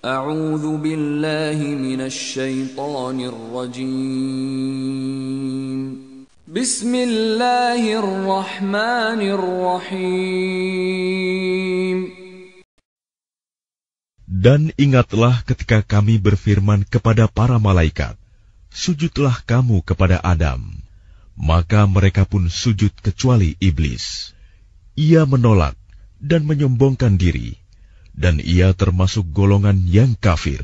أعوذ بالله من الشيطان الرجيم بسم الله الرحمن الرحيم Dan ingatlah ketika kami berfirman kepada para malaikat, sujudlah kamu kepada Adam. Maka mereka pun sujud kecuali iblis. Ia menolak dan menyombongkan diri dan ia termasuk golongan yang kafir.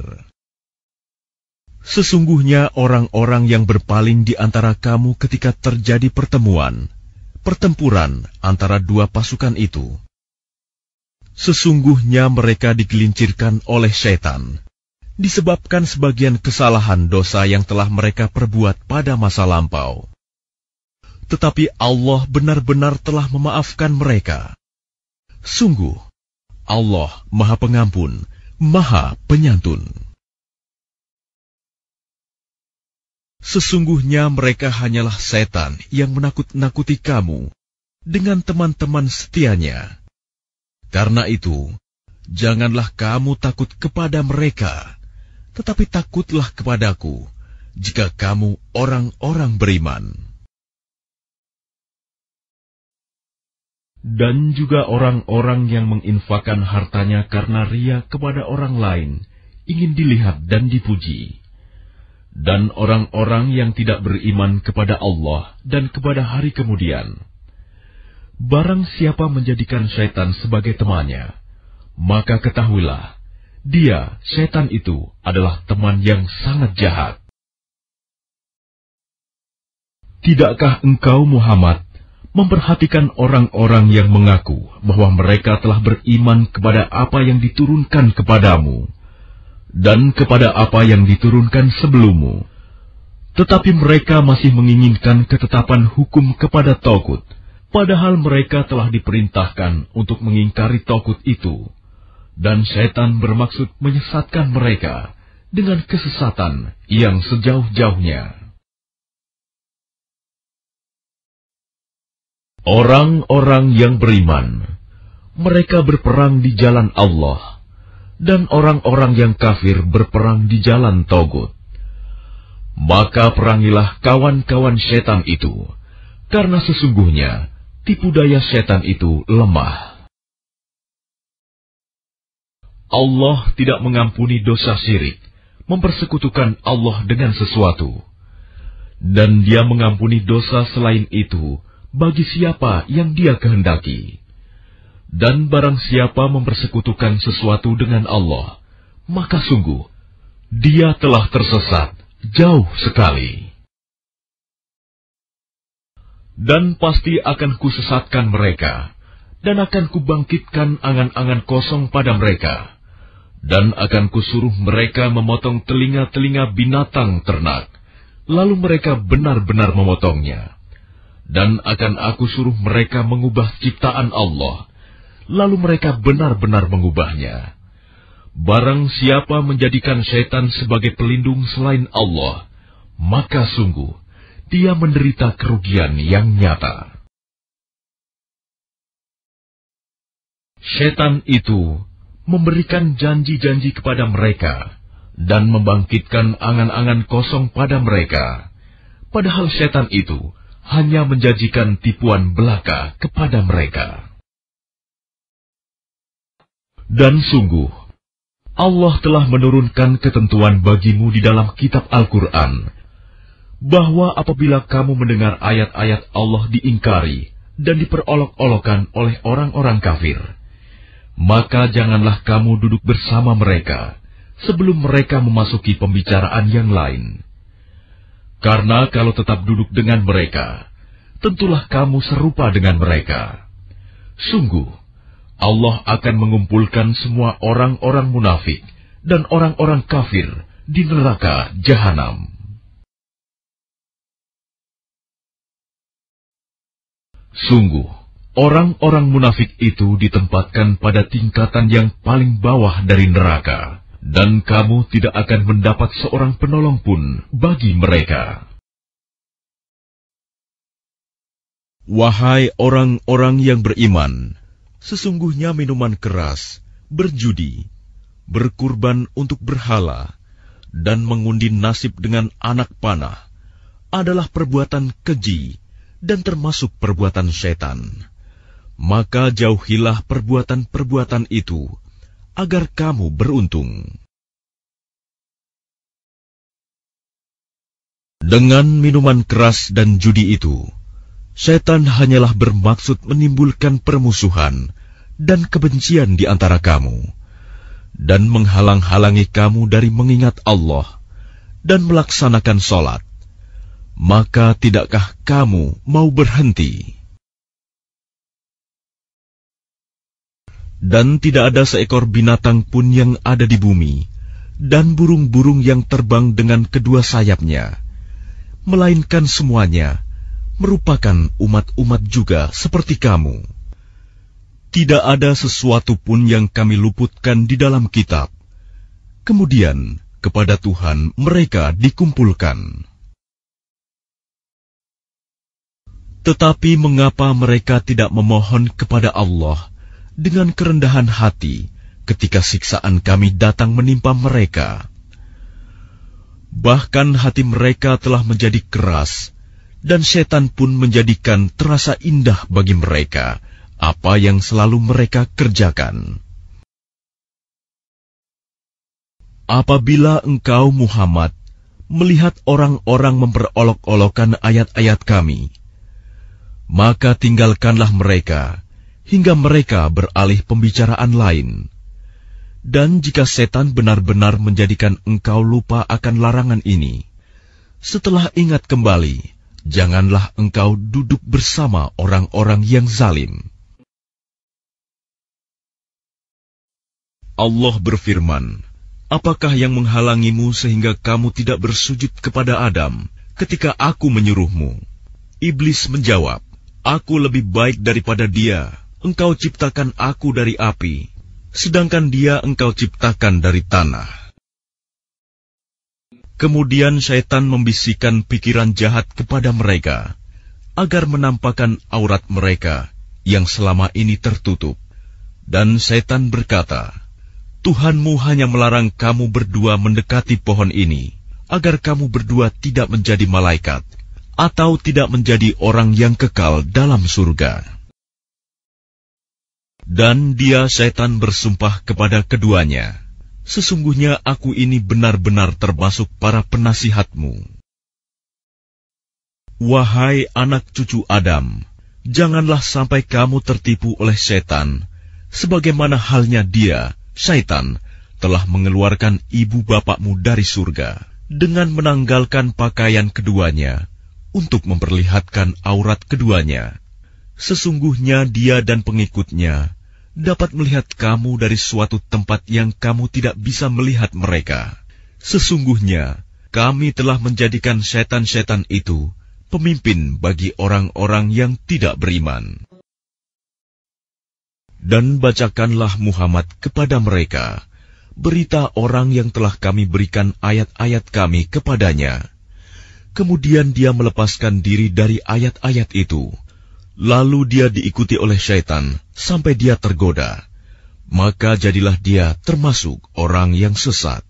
Sesungguhnya orang-orang yang berpaling di antara kamu ketika terjadi pertemuan, pertempuran antara dua pasukan itu. Sesungguhnya mereka digelincirkan oleh setan, disebabkan sebagian kesalahan dosa yang telah mereka perbuat pada masa lampau. Tetapi Allah benar-benar telah memaafkan mereka. Sungguh, Allah Maha Pengampun, Maha Penyantun. Sesungguhnya mereka hanyalah setan yang menakut-nakuti kamu dengan teman-teman setianya. Karena itu, janganlah kamu takut kepada mereka, tetapi takutlah kepadaku jika kamu orang-orang beriman. dan juga orang-orang yang menginfakan hartanya karena ria kepada orang lain ingin dilihat dan dipuji, dan orang-orang yang tidak beriman kepada Allah dan kepada hari kemudian. Barang siapa menjadikan syaitan sebagai temannya, maka ketahuilah, dia, syaitan itu, adalah teman yang sangat jahat. Tidakkah engkau, Muhammad, memperhatikan orang-orang yang mengaku bahwa mereka telah beriman kepada apa yang diturunkan kepadamu dan kepada apa yang diturunkan sebelummu, tetapi mereka masih menginginkan ketetapan hukum kepada Taugut, padahal mereka telah diperintahkan untuk mengingkari Taugut itu, dan setan bermaksud menyesatkan mereka dengan kesesatan yang sejauh-jauhnya. Orang-orang yang beriman, mereka berperang di jalan Allah, dan orang-orang yang kafir berperang di jalan Togut. Maka perangilah kawan-kawan setan itu, karena sesungguhnya tipu daya setan itu lemah. Allah tidak mengampuni dosa syirik, mempersekutukan Allah dengan sesuatu. Dan dia mengampuni dosa selain itu, bagi siapa yang dia kehendaki. Dan barang siapa mempersekutukan sesuatu dengan Allah, maka sungguh dia telah tersesat jauh sekali. Dan pasti akan kusesatkan mereka, dan akan kubangkitkan angan-angan kosong pada mereka, dan akan kusuruh mereka memotong telinga-telinga binatang ternak, lalu mereka benar-benar memotongnya dan akan aku suruh mereka mengubah ciptaan Allah, lalu mereka benar-benar mengubahnya. Barang siapa menjadikan setan sebagai pelindung selain Allah, maka sungguh dia menderita kerugian yang nyata. Setan itu memberikan janji-janji kepada mereka dan membangkitkan angan-angan kosong pada mereka, padahal setan itu hanya menjanjikan tipuan belaka kepada mereka. Dan sungguh, Allah telah menurunkan ketentuan bagimu di dalam kitab Al-Quran, bahwa apabila kamu mendengar ayat-ayat Allah diingkari dan diperolok-olokan oleh orang-orang kafir, maka janganlah kamu duduk bersama mereka sebelum mereka memasuki pembicaraan yang lain. Karena kalau tetap duduk dengan mereka, tentulah kamu serupa dengan mereka. Sungguh, Allah akan mengumpulkan semua orang-orang munafik dan orang-orang kafir di neraka jahanam. Sungguh, orang-orang munafik itu ditempatkan pada tingkatan yang paling bawah dari neraka dan kamu tidak akan mendapat seorang penolong pun bagi mereka. Wahai orang-orang yang beriman, sesungguhnya minuman keras, berjudi, berkurban untuk berhala, dan mengundi nasib dengan anak panah adalah perbuatan keji dan termasuk perbuatan setan. Maka jauhilah perbuatan-perbuatan itu agar kamu beruntung. Dengan minuman keras dan judi itu, setan hanyalah bermaksud menimbulkan permusuhan dan kebencian di antara kamu, dan menghalang-halangi kamu dari mengingat Allah dan melaksanakan sholat. Maka tidakkah kamu mau berhenti? dan tidak ada seekor binatang pun yang ada di bumi, dan burung-burung yang terbang dengan kedua sayapnya, melainkan semuanya merupakan umat-umat juga seperti kamu. Tidak ada sesuatu pun yang kami luputkan di dalam kitab. Kemudian kepada Tuhan mereka dikumpulkan. Tetapi mengapa mereka tidak memohon kepada Allah? dengan kerendahan hati ketika siksaan kami datang menimpa mereka. Bahkan hati mereka telah menjadi keras, dan setan pun menjadikan terasa indah bagi mereka apa yang selalu mereka kerjakan. Apabila engkau, Muhammad, melihat orang-orang memperolok olokkan ayat-ayat Kami, maka tinggalkanlah mereka hingga mereka beralih pembicaraan lain. Dan jika setan benar-benar menjadikan engkau lupa akan larangan ini, setelah ingat kembali, janganlah engkau duduk bersama orang-orang yang zalim. Allah berfirman, Apakah yang menghalangimu sehingga kamu tidak bersujud kepada Adam ketika aku menyuruhmu? Iblis menjawab, Aku lebih baik daripada dia, engkau ciptakan aku dari api, sedangkan dia engkau ciptakan dari tanah. Kemudian syaitan membisikkan pikiran jahat kepada mereka, agar menampakkan aurat mereka yang selama ini tertutup. Dan setan berkata, Tuhanmu hanya melarang kamu berdua mendekati pohon ini, agar kamu berdua tidak menjadi malaikat, atau tidak menjadi orang yang kekal dalam surga. Dan dia setan bersumpah kepada keduanya, Sesungguhnya aku ini benar-benar termasuk para penasihatmu. Wahai anak cucu Adam, janganlah sampai kamu tertipu oleh setan, sebagaimana halnya dia, setan, telah mengeluarkan ibu bapakmu dari surga dengan menanggalkan pakaian keduanya untuk memperlihatkan aurat keduanya. Sesungguhnya dia dan pengikutnya dapat melihat kamu dari suatu tempat yang kamu tidak bisa melihat mereka. Sesungguhnya, kami telah menjadikan setan-setan itu pemimpin bagi orang-orang yang tidak beriman. Dan bacakanlah Muhammad kepada mereka, berita orang yang telah kami berikan ayat-ayat kami kepadanya. Kemudian dia melepaskan diri dari ayat-ayat itu Lalu dia diikuti oleh syaitan sampai dia tergoda. Maka jadilah dia termasuk orang yang sesat.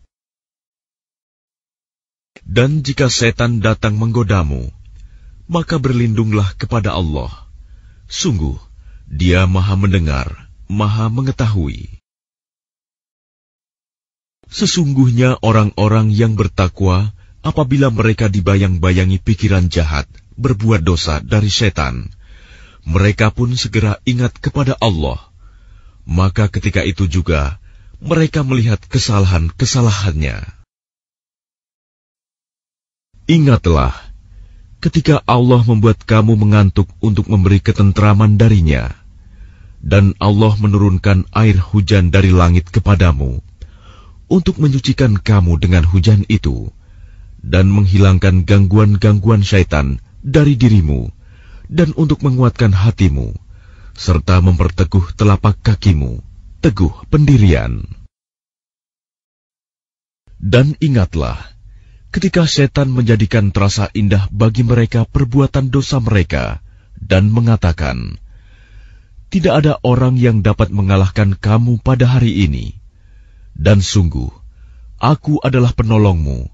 Dan jika setan datang menggodamu, maka berlindunglah kepada Allah. Sungguh, Dia Maha Mendengar, Maha Mengetahui. Sesungguhnya orang-orang yang bertakwa, apabila mereka dibayang-bayangi pikiran jahat, berbuat dosa dari setan, mereka pun segera ingat kepada Allah. Maka ketika itu juga mereka melihat kesalahan-kesalahannya. Ingatlah, ketika Allah membuat kamu mengantuk untuk memberi ketentraman darinya, dan Allah menurunkan air hujan dari langit kepadamu, untuk menyucikan kamu dengan hujan itu, dan menghilangkan gangguan-gangguan syaitan dari dirimu, dan untuk menguatkan hatimu, serta memperteguh telapak kakimu, teguh pendirian. Dan ingatlah, ketika setan menjadikan terasa indah bagi mereka perbuatan dosa mereka, dan mengatakan, Tidak ada orang yang dapat mengalahkan kamu pada hari ini. Dan sungguh, aku adalah penolongmu,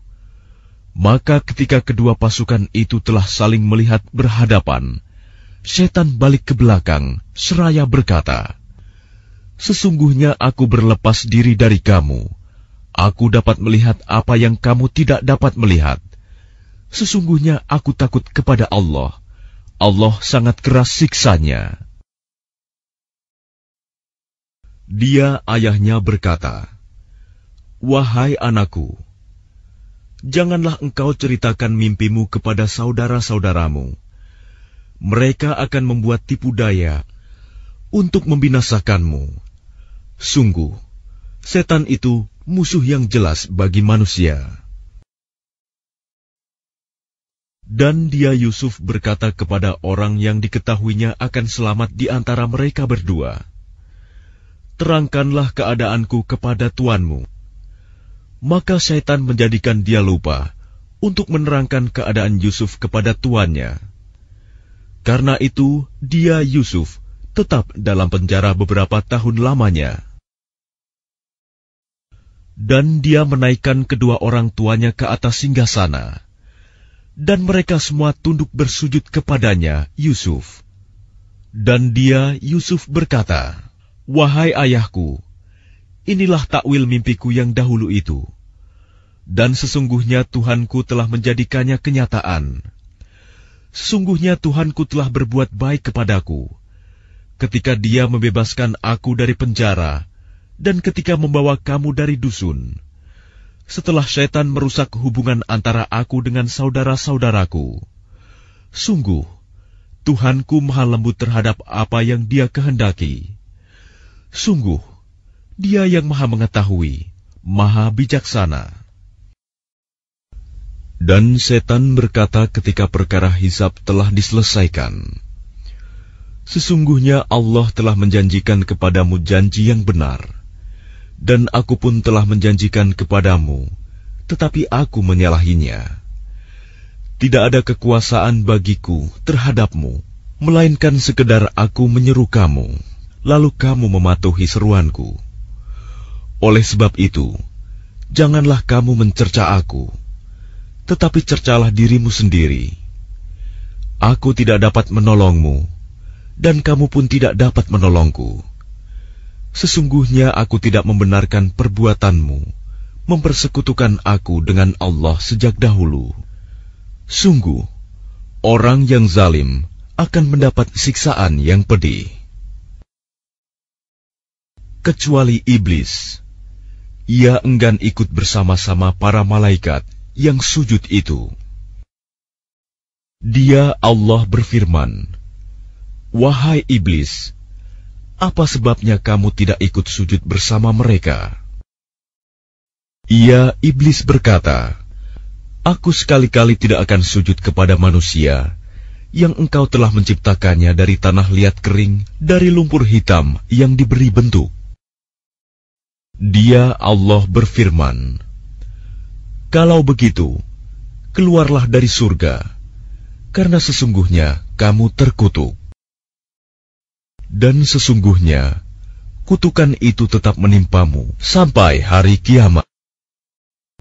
maka ketika kedua pasukan itu telah saling melihat berhadapan, setan balik ke belakang, seraya berkata, Sesungguhnya aku berlepas diri dari kamu. Aku dapat melihat apa yang kamu tidak dapat melihat. Sesungguhnya aku takut kepada Allah. Allah sangat keras siksanya. Dia ayahnya berkata, Wahai anakku, janganlah engkau ceritakan mimpimu kepada saudara-saudaramu. Mereka akan membuat tipu daya untuk membinasakanmu. Sungguh, setan itu musuh yang jelas bagi manusia. Dan dia Yusuf berkata kepada orang yang diketahuinya akan selamat di antara mereka berdua, Terangkanlah keadaanku kepada tuanmu, maka syaitan menjadikan dia lupa untuk menerangkan keadaan Yusuf kepada tuannya. Karena itu, dia Yusuf tetap dalam penjara beberapa tahun lamanya. Dan dia menaikkan kedua orang tuanya ke atas singgah sana. Dan mereka semua tunduk bersujud kepadanya, Yusuf. Dan dia, Yusuf berkata, Wahai ayahku, Inilah takwil mimpiku yang dahulu itu. Dan sesungguhnya Tuhanku telah menjadikannya kenyataan. Sesungguhnya Tuhanku telah berbuat baik kepadaku. Ketika dia membebaskan aku dari penjara, dan ketika membawa kamu dari dusun. Setelah setan merusak hubungan antara aku dengan saudara-saudaraku. Sungguh, Tuhanku maha lembut terhadap apa yang dia kehendaki. Sungguh, dia yang Maha Mengetahui, Maha Bijaksana. Dan setan berkata ketika perkara hisab telah diselesaikan, Sesungguhnya Allah telah menjanjikan kepadamu janji yang benar, dan aku pun telah menjanjikan kepadamu, tetapi aku menyalahinya. Tidak ada kekuasaan bagiku terhadapmu, melainkan sekedar aku menyeru kamu, lalu kamu mematuhi seruanku.' Oleh sebab itu, janganlah kamu mencerca aku, tetapi cercalah dirimu sendiri. Aku tidak dapat menolongmu, dan kamu pun tidak dapat menolongku. Sesungguhnya aku tidak membenarkan perbuatanmu, mempersekutukan aku dengan Allah sejak dahulu. Sungguh, orang yang zalim akan mendapat siksaan yang pedih. Kecuali iblis ia enggan ikut bersama-sama para malaikat yang sujud itu. Dia Allah berfirman, Wahai iblis, apa sebabnya kamu tidak ikut sujud bersama mereka? Ia iblis berkata, Aku sekali-kali tidak akan sujud kepada manusia yang engkau telah menciptakannya dari tanah liat kering, dari lumpur hitam yang diberi bentuk. Dia Allah berfirman, "Kalau begitu, keluarlah dari surga, karena sesungguhnya kamu terkutuk." Dan sesungguhnya kutukan itu tetap menimpamu sampai hari kiamat.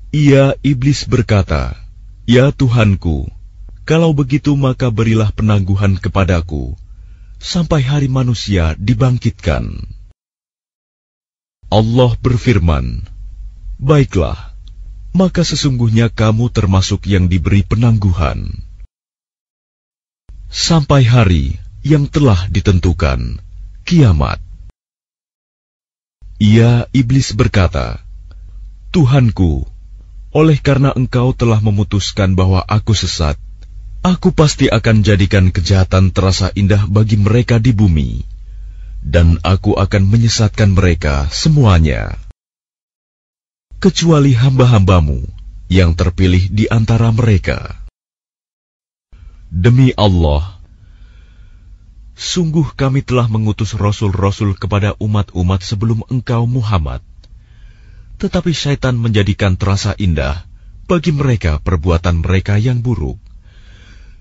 Ia iblis berkata, "Ya Tuhanku, kalau begitu maka berilah penangguhan kepadaku sampai hari manusia dibangkitkan." Allah berfirman, "Baiklah, maka sesungguhnya kamu termasuk yang diberi penangguhan sampai hari yang telah ditentukan, kiamat." Ia iblis berkata, "Tuhanku, oleh karena engkau telah memutuskan bahwa aku sesat, aku pasti akan jadikan kejahatan terasa indah bagi mereka di bumi." dan aku akan menyesatkan mereka semuanya. Kecuali hamba-hambamu yang terpilih di antara mereka. Demi Allah, sungguh kami telah mengutus rasul-rasul kepada umat-umat sebelum engkau Muhammad. Tetapi syaitan menjadikan terasa indah bagi mereka perbuatan mereka yang buruk.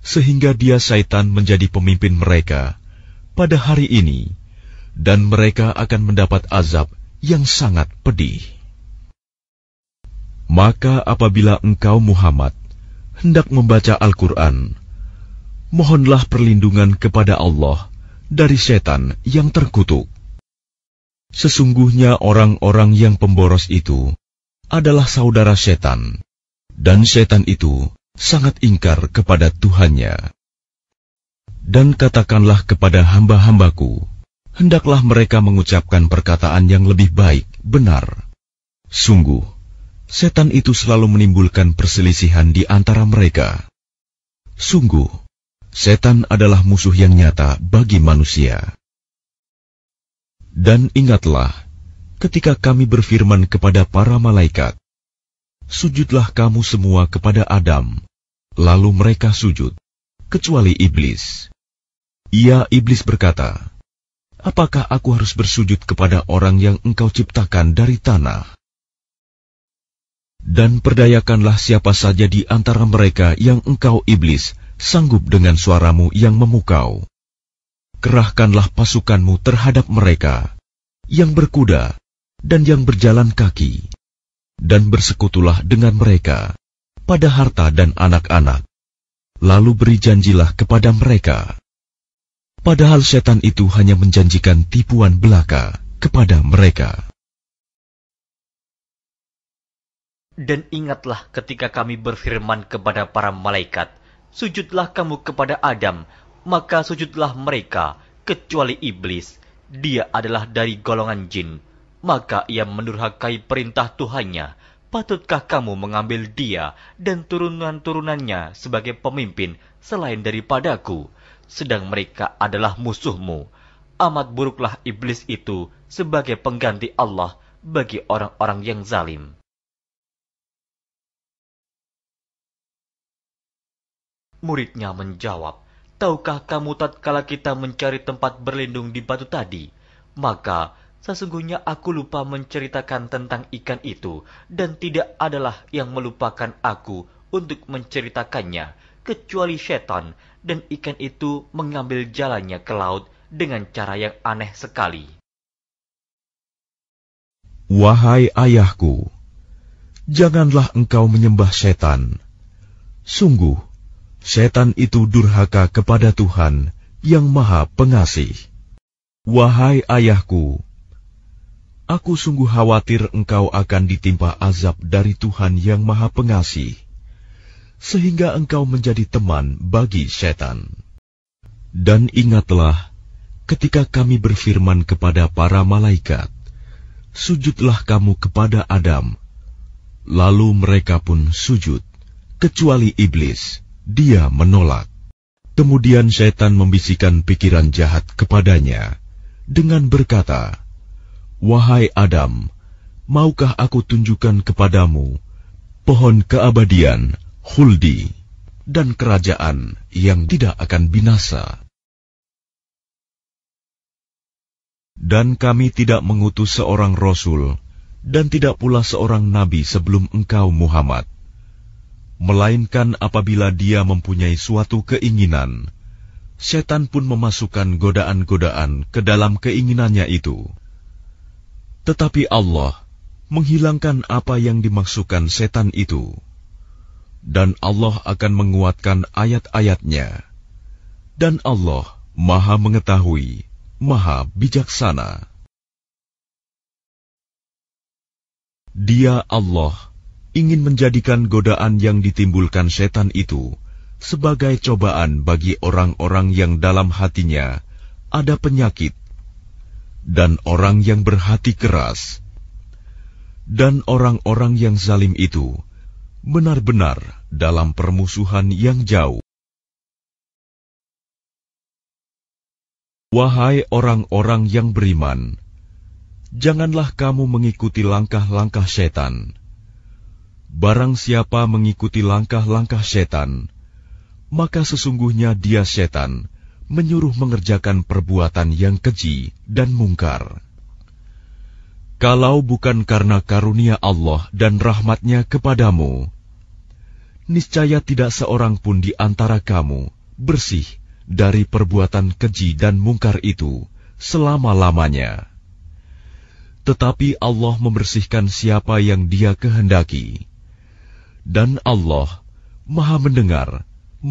Sehingga dia syaitan menjadi pemimpin mereka pada hari ini dan mereka akan mendapat azab yang sangat pedih. Maka apabila engkau Muhammad hendak membaca Al-Quran, mohonlah perlindungan kepada Allah dari setan yang terkutuk. Sesungguhnya orang-orang yang pemboros itu adalah saudara setan, dan setan itu sangat ingkar kepada Tuhannya. Dan katakanlah kepada hamba-hambaku, hendaklah mereka mengucapkan perkataan yang lebih baik, benar. Sungguh, setan itu selalu menimbulkan perselisihan di antara mereka. Sungguh, setan adalah musuh yang nyata bagi manusia. Dan ingatlah, ketika kami berfirman kepada para malaikat, Sujudlah kamu semua kepada Adam, lalu mereka sujud, kecuali iblis. Ia iblis berkata, Apakah aku harus bersujud kepada orang yang engkau ciptakan dari tanah? Dan perdayakanlah siapa saja di antara mereka yang engkau iblis sanggup dengan suaramu yang memukau. Kerahkanlah pasukanmu terhadap mereka, yang berkuda dan yang berjalan kaki, dan bersekutulah dengan mereka pada harta dan anak-anak. Lalu beri janjilah kepada mereka Padahal setan itu hanya menjanjikan tipuan belaka kepada mereka. Dan ingatlah ketika kami berfirman kepada para malaikat, sujudlah kamu kepada Adam, maka sujudlah mereka, kecuali iblis. Dia adalah dari golongan jin, maka ia menurhakai perintah Tuhannya. Patutkah kamu mengambil dia dan turunan-turunannya sebagai pemimpin selain daripadaku? sedang mereka adalah musuhmu. Amat buruklah iblis itu sebagai pengganti Allah bagi orang-orang yang zalim. Muridnya menjawab, Tahukah kamu tatkala kita mencari tempat berlindung di batu tadi? Maka, sesungguhnya aku lupa menceritakan tentang ikan itu, dan tidak adalah yang melupakan aku untuk menceritakannya, kecuali setan, dan ikan itu mengambil jalannya ke laut dengan cara yang aneh sekali. Wahai ayahku, janganlah engkau menyembah setan. Sungguh, setan itu durhaka kepada Tuhan yang Maha Pengasih. Wahai ayahku, aku sungguh khawatir engkau akan ditimpa azab dari Tuhan yang Maha Pengasih sehingga engkau menjadi teman bagi setan. Dan ingatlah, ketika kami berfirman kepada para malaikat, "Sujudlah kamu kepada Adam," lalu mereka pun sujud, kecuali iblis. Dia menolak. Kemudian setan membisikkan pikiran jahat kepadanya dengan berkata, "Wahai Adam, maukah aku tunjukkan kepadamu pohon keabadian?" khuldi, dan kerajaan yang tidak akan binasa. Dan kami tidak mengutus seorang rasul dan tidak pula seorang nabi sebelum engkau Muhammad, melainkan apabila dia mempunyai suatu keinginan, setan pun memasukkan godaan-godaan ke dalam keinginannya itu. Tetapi Allah menghilangkan apa yang dimaksudkan setan itu dan Allah akan menguatkan ayat-ayatnya. Dan Allah maha mengetahui, maha bijaksana. Dia Allah ingin menjadikan godaan yang ditimbulkan setan itu sebagai cobaan bagi orang-orang yang dalam hatinya ada penyakit dan orang yang berhati keras dan orang-orang yang zalim itu benar-benar dalam permusuhan yang jauh. Wahai orang-orang yang beriman, janganlah kamu mengikuti langkah-langkah setan. Barang siapa mengikuti langkah-langkah setan, maka sesungguhnya dia setan menyuruh mengerjakan perbuatan yang keji dan mungkar. Kalau bukan karena karunia Allah dan rahmatnya kepadamu, niscaya tidak seorang pun di antara kamu bersih dari perbuatan keji dan mungkar itu selama-lamanya. Tetapi Allah membersihkan siapa yang Dia kehendaki, dan Allah Maha Mendengar,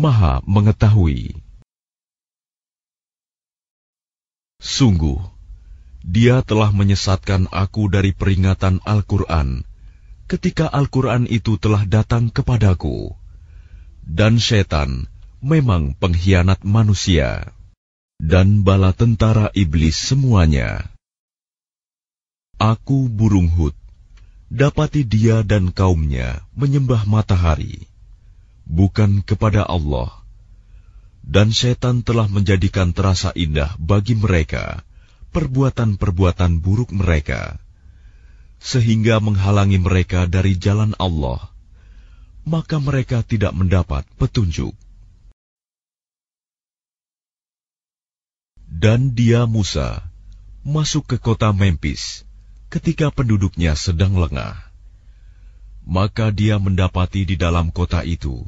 Maha Mengetahui. Sungguh, Dia telah menyesatkan aku dari peringatan Al-Quran ketika Al-Quran itu telah datang kepadaku, dan setan memang pengkhianat manusia, dan bala tentara iblis semuanya. Aku burung hut, dapati dia dan kaumnya menyembah matahari, bukan kepada Allah, dan setan telah menjadikan terasa indah bagi mereka perbuatan-perbuatan buruk mereka sehingga menghalangi mereka dari jalan Allah, maka mereka tidak mendapat petunjuk. Dan dia Musa masuk ke kota Memphis ketika penduduknya sedang lengah. Maka dia mendapati di dalam kota itu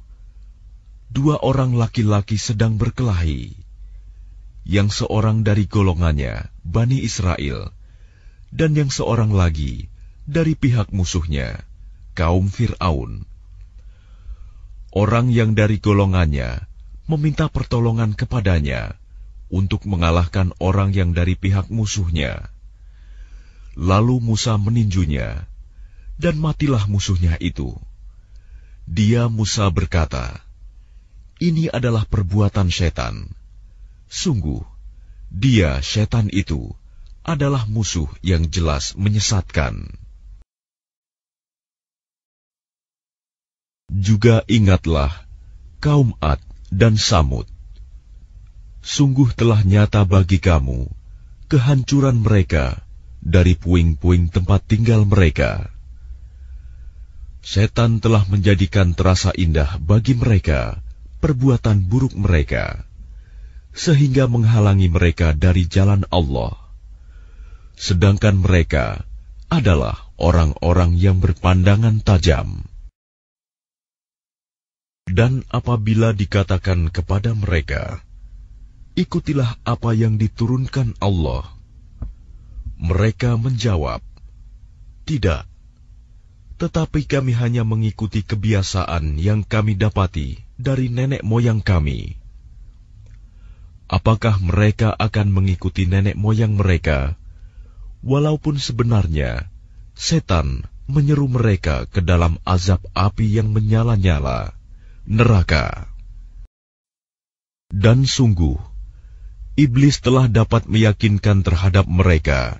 dua orang laki-laki sedang berkelahi, yang seorang dari golongannya Bani Israel, dan yang seorang lagi dari pihak musuhnya, kaum Fir'aun. Orang yang dari golongannya meminta pertolongan kepadanya untuk mengalahkan orang yang dari pihak musuhnya. Lalu Musa meninjunya, dan matilah musuhnya itu. Dia Musa berkata, Ini adalah perbuatan setan. Sungguh, dia setan itu adalah musuh yang jelas menyesatkan. Juga ingatlah kaum Ad dan Samud. Sungguh telah nyata bagi kamu kehancuran mereka dari puing-puing tempat tinggal mereka. Setan telah menjadikan terasa indah bagi mereka perbuatan buruk mereka, sehingga menghalangi mereka dari jalan Allah. Sedangkan mereka adalah orang-orang yang berpandangan tajam. Dan apabila dikatakan kepada mereka, "Ikutilah apa yang diturunkan Allah," mereka menjawab, "Tidak, tetapi kami hanya mengikuti kebiasaan yang kami dapati dari nenek moyang kami." Apakah mereka akan mengikuti nenek moyang mereka, walaupun sebenarnya setan menyeru mereka ke dalam azab api yang menyala-nyala? neraka. Dan sungguh, iblis telah dapat meyakinkan terhadap mereka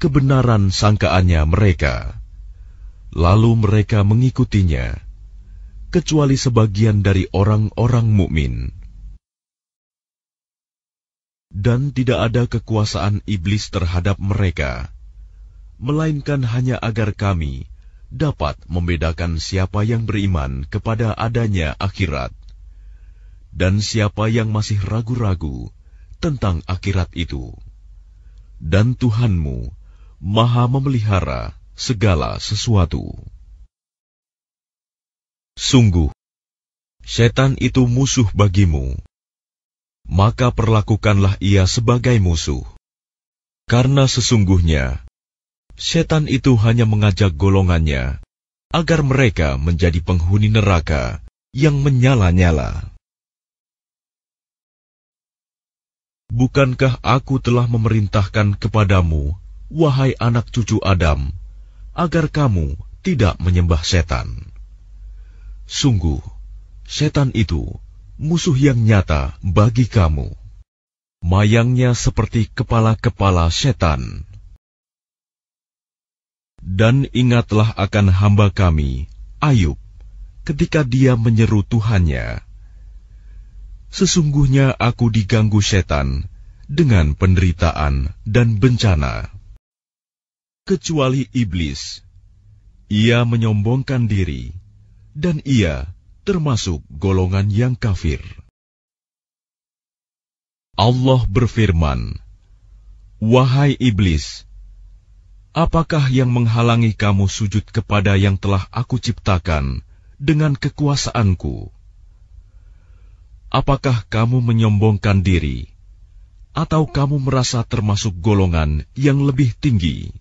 kebenaran sangkaannya mereka. Lalu mereka mengikutinya, kecuali sebagian dari orang-orang mukmin. Dan tidak ada kekuasaan iblis terhadap mereka, melainkan hanya agar kami dapat membedakan siapa yang beriman kepada adanya akhirat dan siapa yang masih ragu-ragu tentang akhirat itu. Dan Tuhanmu maha memelihara segala sesuatu. Sungguh, setan itu musuh bagimu. Maka perlakukanlah ia sebagai musuh. Karena sesungguhnya, setan itu hanya mengajak golongannya agar mereka menjadi penghuni neraka yang menyala-nyala. Bukankah aku telah memerintahkan kepadamu, wahai anak cucu Adam, agar kamu tidak menyembah setan? Sungguh, setan itu musuh yang nyata bagi kamu. Mayangnya seperti kepala-kepala setan. Dan ingatlah akan hamba kami, Ayub, ketika dia menyeru Tuhannya. Sesungguhnya aku diganggu setan dengan penderitaan dan bencana. Kecuali iblis, ia menyombongkan diri, dan ia termasuk golongan yang kafir. Allah berfirman, "Wahai iblis, Apakah yang menghalangi kamu sujud kepada yang telah aku ciptakan dengan kekuasaanku? Apakah kamu menyombongkan diri, atau kamu merasa termasuk golongan yang lebih tinggi?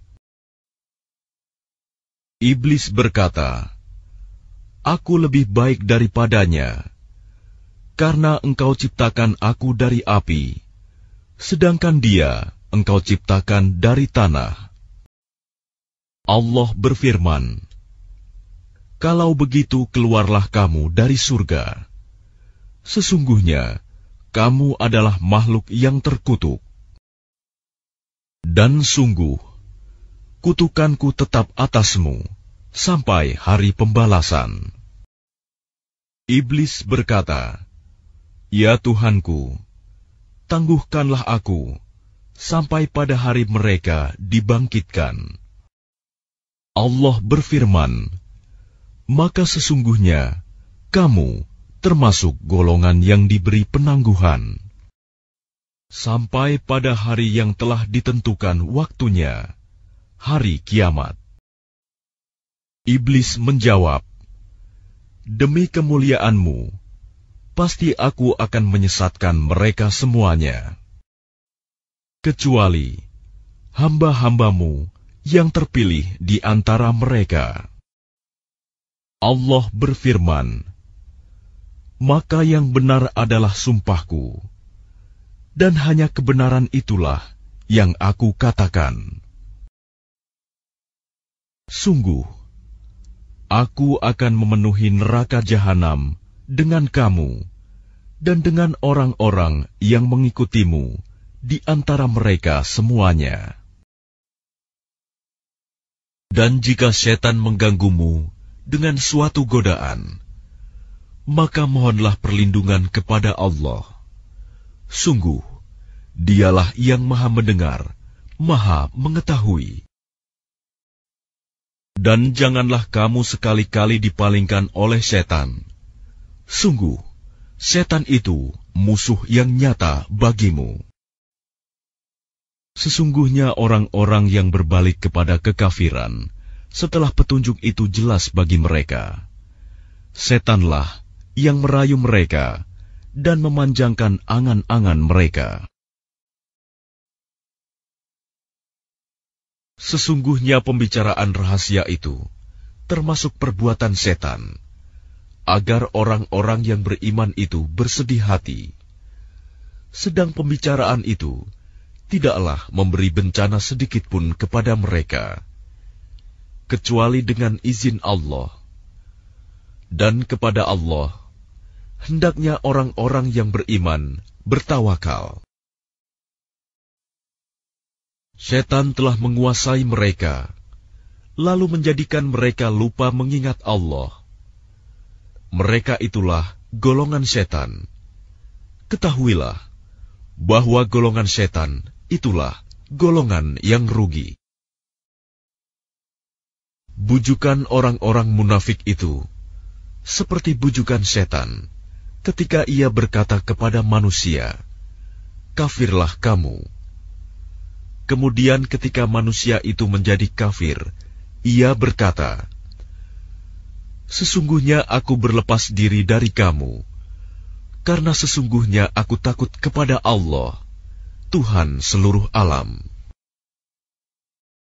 Iblis berkata, "Aku lebih baik daripadanya, karena engkau ciptakan aku dari api, sedangkan dia engkau ciptakan dari tanah." Allah berfirman, "Kalau begitu, keluarlah kamu dari surga. Sesungguhnya kamu adalah makhluk yang terkutuk, dan sungguh kutukanku tetap atasmu sampai hari pembalasan." Iblis berkata, "Ya Tuhanku, tangguhkanlah aku sampai pada hari mereka dibangkitkan." Allah berfirman, "Maka sesungguhnya kamu termasuk golongan yang diberi penangguhan sampai pada hari yang telah ditentukan waktunya, hari kiamat." Iblis menjawab, "Demi kemuliaanmu, pasti aku akan menyesatkan mereka semuanya, kecuali hamba-hambamu." yang terpilih di antara mereka. Allah berfirman, "Maka yang benar adalah sumpahku, dan hanya kebenaran itulah yang aku katakan. Sungguh, aku akan memenuhi neraka jahanam dengan kamu." dan dengan orang-orang yang mengikutimu di antara mereka semuanya. Dan jika setan mengganggumu dengan suatu godaan, maka mohonlah perlindungan kepada Allah. Sungguh, dialah yang maha mendengar, maha mengetahui. Dan janganlah kamu sekali-kali dipalingkan oleh setan. Sungguh, setan itu musuh yang nyata bagimu. Sesungguhnya orang-orang yang berbalik kepada kekafiran setelah petunjuk itu jelas bagi mereka. Setanlah yang merayu mereka dan memanjangkan angan-angan mereka. Sesungguhnya pembicaraan rahasia itu termasuk perbuatan setan, agar orang-orang yang beriman itu bersedih hati. Sedang pembicaraan itu tidaklah memberi bencana sedikitpun kepada mereka, kecuali dengan izin Allah. Dan kepada Allah, hendaknya orang-orang yang beriman bertawakal. Setan telah menguasai mereka, lalu menjadikan mereka lupa mengingat Allah. Mereka itulah golongan setan. Ketahuilah bahwa golongan setan itulah golongan yang rugi. Bujukan orang-orang munafik itu seperti bujukan setan ketika ia berkata kepada manusia, "Kafirlah kamu." Kemudian, ketika manusia itu menjadi kafir, ia berkata, "Sesungguhnya aku berlepas diri dari kamu, karena sesungguhnya aku takut kepada Allah." Tuhan seluruh alam.